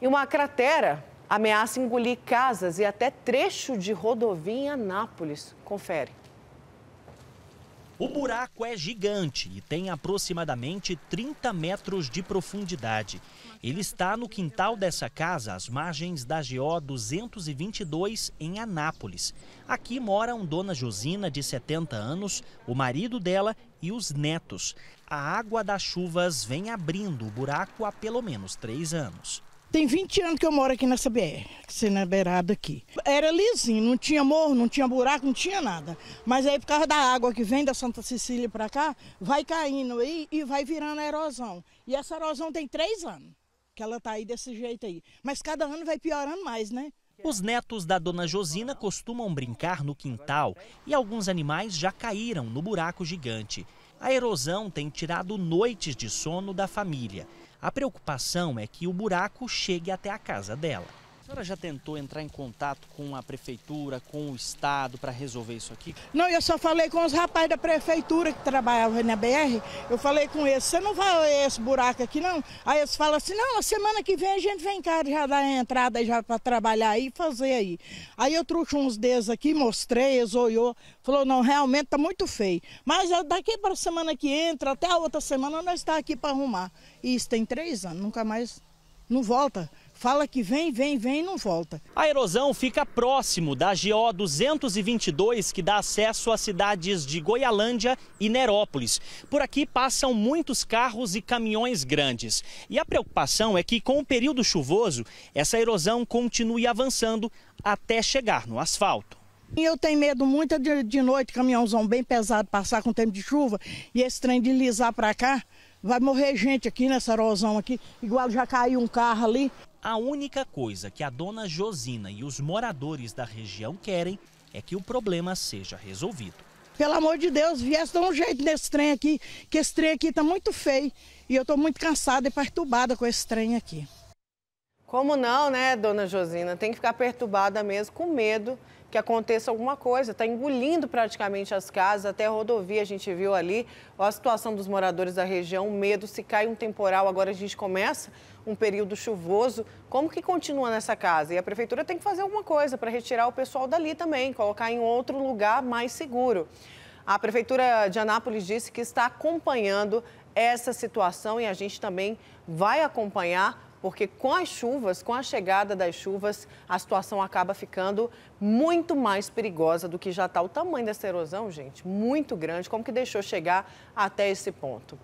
E uma cratera ameaça engolir casas e até trecho de rodovia em Anápolis. Confere. O buraco é gigante e tem aproximadamente 30 metros de profundidade. Ele está no quintal dessa casa, às margens da GO 222, em Anápolis. Aqui moram Dona Josina, de 70 anos, o marido dela e os netos. A água das chuvas vem abrindo o buraco há pelo menos três anos. Tem 20 anos que eu moro aqui nessa BR, sendo beirada aqui. Era lisinho, não tinha morro, não tinha buraco, não tinha nada. Mas aí por causa da água que vem da Santa Cecília para cá, vai caindo aí e vai virando a erosão. E essa erosão tem três anos que ela tá aí desse jeito aí. Mas cada ano vai piorando mais, né? Os netos da dona Josina costumam brincar no quintal e alguns animais já caíram no buraco gigante. A erosão tem tirado noites de sono da família. A preocupação é que o buraco chegue até a casa dela. A senhora já tentou entrar em contato com a prefeitura, com o Estado, para resolver isso aqui? Não, eu só falei com os rapazes da prefeitura que trabalhavam na BR. Eu falei com eles, você não vai esse buraco aqui, não? Aí eles falam assim, não, na semana que vem a gente vem cá já dar a entrada já para trabalhar aí e fazer aí. Aí eu trouxe uns dedos aqui, mostrei, eles olhou, falou, não, realmente tá muito feio. Mas daqui para a semana que entra, até a outra semana, nós está aqui para arrumar. E isso tem três anos, nunca mais, não volta. Fala que vem, vem, vem e não volta. A erosão fica próximo da GO 222, que dá acesso às cidades de Goialândia e Nerópolis. Por aqui passam muitos carros e caminhões grandes. E a preocupação é que, com o período chuvoso, essa erosão continue avançando até chegar no asfalto. Eu tenho medo muito de, de noite, caminhãozão bem pesado, passar com tempo de chuva e esse trem deslizar para cá. Vai morrer gente aqui nessa erosão aqui, igual já caiu um carro ali. A única coisa que a dona Josina e os moradores da região querem é que o problema seja resolvido. Pelo amor de Deus, viesse dar um jeito nesse trem aqui, que esse trem aqui está muito feio e eu estou muito cansada e perturbada com esse trem aqui. Como não, né, dona Josina? Tem que ficar perturbada mesmo, com medo que aconteça alguma coisa. Está engolindo praticamente as casas, até a rodovia a gente viu ali. Olha a situação dos moradores da região, medo. Se cai um temporal, agora a gente começa um período chuvoso. Como que continua nessa casa? E a prefeitura tem que fazer alguma coisa para retirar o pessoal dali também, colocar em outro lugar mais seguro. A prefeitura de Anápolis disse que está acompanhando essa situação e a gente também vai acompanhar porque com as chuvas, com a chegada das chuvas, a situação acaba ficando muito mais perigosa do que já está. O tamanho dessa erosão, gente, muito grande, como que deixou chegar até esse ponto?